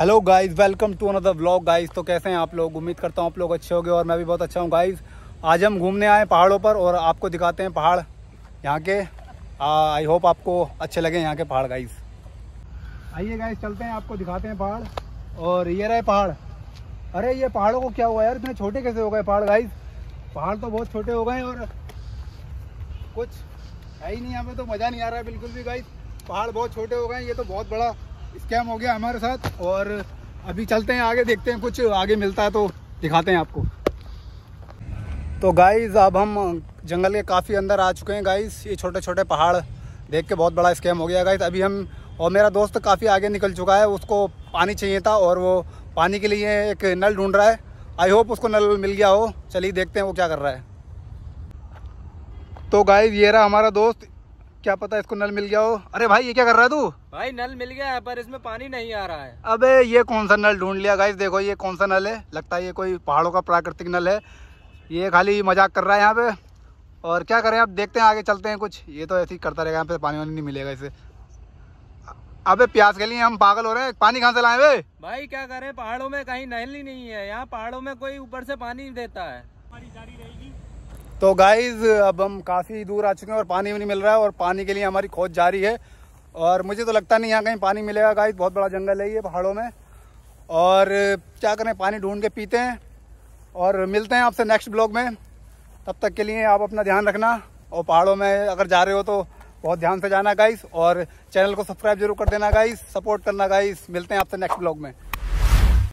hello guys welcome to another vlog guys तो कैसे हैं आप लोग उम्मीद करता हूँ आप लोग अच्छे होंगे और मैं भी बहुत अच्छा हूँ गाइस आज हम घूमने आए पहाड़ों पर और आपको दिखाते हैं पहाड़ यहाँ के आई होप आपको अच्छे लगे यहाँ के पहाड़ गाइस आइए गाइस चलते हैं आपको दिखाते हैं पहाड़ और ये रहे पहाड़ अरे ये पहाड़ों को क्या हुआ यार इतने छोटे कैसे हो गए पहाड़ गाइज पहाड़ तो बहुत छोटे हो गए और कुछ है ही नहीं यहाँ तो मज़ा नहीं आ रहा है बिल्कुल भी गाइज़ पहाड़ बहुत छोटे हो गए ये तो बहुत बड़ा स्कैम हो गया हमारे साथ और अभी चलते हैं आगे देखते हैं कुछ आगे मिलता है तो दिखाते हैं आपको तो गाइज़ अब हम जंगल के काफ़ी अंदर आ चुके हैं गाइज़ ये छोटे छोटे पहाड़ देख के बहुत बड़ा स्कैम हो गया गाइज़ अभी हम और मेरा दोस्त काफ़ी आगे निकल चुका है उसको पानी चाहिए था और वो पानी के लिए एक नल ढूंढ रहा है आई होप उसको नल मिल गया हो चलिए देखते हैं वो क्या कर रहा है तो गाइज ये रहा हमारा दोस्त क्या पता इसको नल मिल गया हो अरे भाई ये क्या कर रहा है तू भाई नल मिल गया है पर इसमें पानी नहीं आ रहा है अबे ये कौन सा नल ढूंढ लिया गाइस देखो ये कौन सा नल है लगता है ये कोई पहाड़ों का प्राकृतिक नल है ये खाली मजाक कर रहा है यहाँ पे और क्या करें आप देखते हैं आगे चलते हैं कुछ ये तो ऐसे ही करता रहेगा यहाँ पे पानी वानी नहीं मिलेगा इसे अबे प्यास के लिए हम पागल हो रहे हैं पानी कहाँ से लाए हुए भाई क्या करें पहाड़ों में कहीं नहली ही नहीं है यहाँ पहाड़ों में कोई ऊपर से पानी देता है जारी रहेगी तो गाइज अब हम काफ़ी दूर आ चुके हैं और पानी भी नहीं मिल रहा है और पानी के लिए हमारी खोज जारी है और मुझे तो लगता नहीं यहाँ कहीं पानी मिलेगा गाइज बहुत बड़ा जंगल है ये पहाड़ों में और क्या करें पानी ढूंढ के पीते हैं और मिलते हैं आपसे नेक्स्ट ब्लॉग में तब तक के लिए आप अपना ध्यान रखना और पहाड़ों में अगर जा रहे हो तो बहुत ध्यान से जाना गाइस और चैनल को सब्सक्राइब जरूर कर देना गाइस सपोर्ट करना गाइस मिलते हैं आपसे नेक्स्ट ब्लॉग में